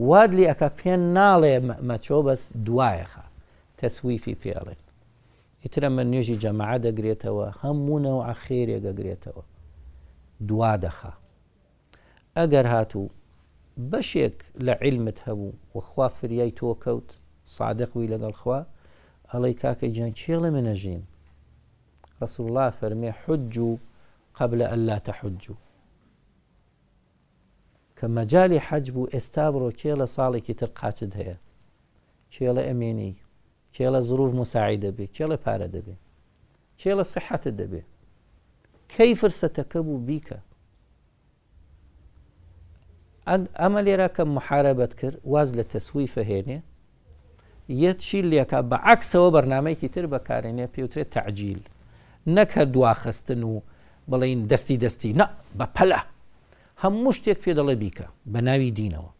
واد أكا بيان نالي ما مەچۆ بس دوايخا تسويفي پێڵێ ئیترە من نوێژی جماعة دا قريتاوا همونا ئاخێرێ دا قريتاوا دوادخا ئەگەر هاتو بشيك لە هبو وخوا فرياي توكوت صادق وي سادەقوی لەگەڵ خوا ئەڵی کاکەی جان من منەژین رسول الله فرمي حج قبل أن لا و کە مەجای حەج بوو ئێستا بڕۆ کێ لە ساڵێکی تر قاچت هەیە کێ لە ئەمێنی کێ لە زروف مساعی دەبێ کێ لە پارە دەبێ کێ لە سەحەتە دەبێ کەی فرسەتەکە بوو بیکە ئەمە لێرە کە محارەبەت کرد واز لە تەسووی فەهێنێ یەکشی لێکە بە عکسەوە بەرنمەیەکی تر بەکارێنێ پێوترێت تعجیل نەکە دواخستن و بڵین دەستی دەستی نە بە پەلە هەموو شتێک پێ دەڵێ بیکە بە ناوی دینەوە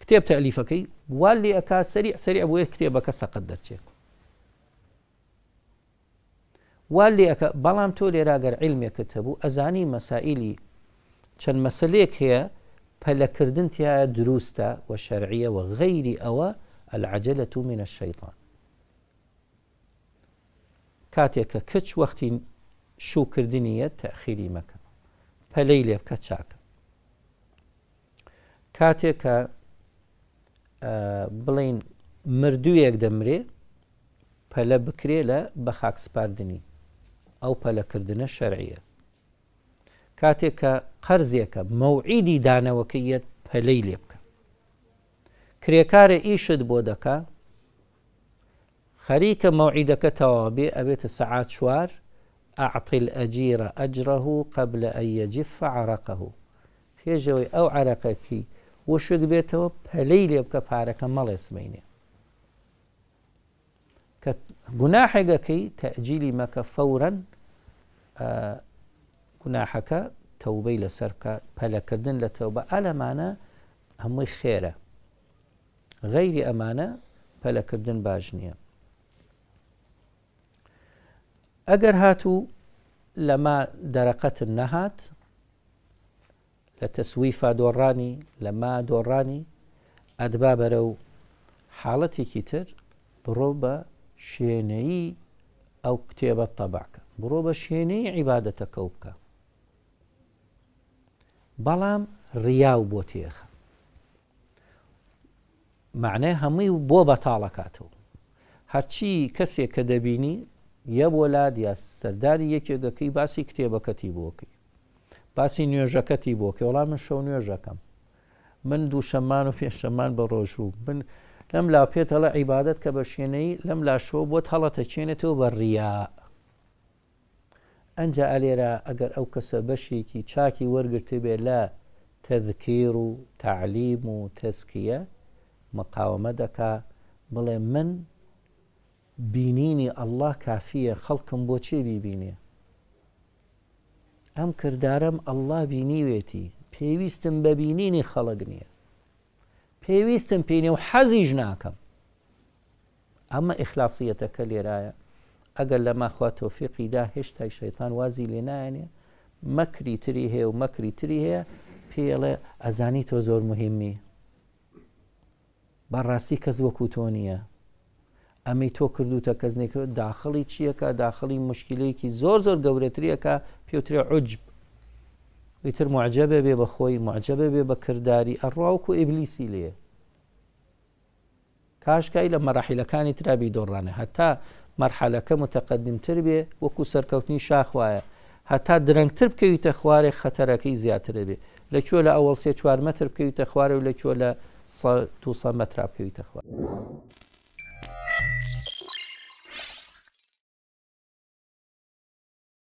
کتێب تەلیفەکەی وال لێ ئەک سەری سەری ئەبووە کتێبەکە إيه سەقت دەرچێت وال لێ ئەەکە بەڵام تۆ لێراگەر علمێکت هەبوو ئەزانی مەسائللی چەند مەسلێک هەیە پەلەکردن تایە دروستە و شەرعیە و غەیری ئەوە ئەلعجلە تو منە شەیطان کاتێکە کچ وەختی شوکردنیە مەکە پەلەی لێ بکە چاکە کاتێک کە بڵین مردوویەک دەمرێ پەلە بکرێ لە بە خاکسپاردننی ئەو پەلەکردنە شەرعیە کاتێک کە قەرزیەکە مەوعیدی دانەوەکەیەت پەلەی لێ بکە کرێکارە ئیشت بۆ دەکا خەریکە مەوعیدەکە تەواابێ ئەبێتە سەعات چوار أعطي الأجير أجره قبل أن يجف عرقه في جوي أو عرقك وشك بيته بليل يبقى بارك مال اسميني كت... تأجيلي مك فورا آه جناحك توبي لسرك بلكردن لتوبة على معنى همي خيرة غير أمانة بلكردن باجنيا ئەگەر هاتوو لەما دەرەقەتن نەهات لە تەسویفا دۆڕانی لەما دۆڕانی ئەدبا بەرە و حاڵەتێکی تر بڕۆ بە شوێنەی ئەو کتێبە تەباکە بڕۆ بە شوێنەی عیباەتەکە بکە بەڵام ڕیاو بۆ تێخە معنای هەمووی بۆ بەتاڵەکاتەوە هەرچی کەسێک کە دەبینی یە وەلاد یا سەرداری یەکێگەکەی باسی کتێبەکەتی بۆکەی باسی نوێژەکەتی بۆکە وەڵام من شەو نوێژەکەم من دوو شەمان و پێشەمان بە ڕۆژوو من لەم لا پێێت هەڵە عیبادت کە بە شوێنەی لەم لاشۆ بۆت هەڵەتە چێنێتەوە بە ڕیا ئەنج ئالێرە ئەگەر ئەو کەسە بەشێکی چاکی وەرگرت بێ لە تذکیر و تعلیم و تەسکیە مقاومە دەکا بڵێ من بینینی ئەله کافیە خەڵکم بۆ چێ بیبینێ ئەم کردارم ئەله بینیوێتی پێویستم بە بینینی خەڵک نییە پێویستم پێینێ و حەزیش ناکەم ئەمە ئیخلاسیەتەکە لێرایە ئەگەر لەماخوا تۆفیقیدا هێشتای شەیتان وازی لێ نایەنێ مەکری تری هەیە و مەکری تری هەیە پێڵێ ئەزانی تۆ زۆر مهمی بەڕاستی کەس وەکو تۆ نییە ئەمەی تۆ کردوتە کەسنێکەوە داخڵی چیەکە داخڵی مشکلەیەکی زۆر زۆر گەورەتریەکە پێوترێ عجب ویتر معجبە بێ بە خۆی معجبە بێ بە کردداری ئەڕاوکو ئبلیسی لێ کاشکای لە مەراحیلەکانی ترابی دۆڕانە هەتا مەرحەلەکە متەقدمتر بێ وەکو سەرکەوتنی شاخواە هەتا درەنگتر بکەویتە خوارێ خەتەرەکەی زیاترە بێ لەکوێ لە ئەوڵ سێ چوار مەتر بکەویتە خوارە و لەکوێ لە 200 مەترا بکەویتە خوارد.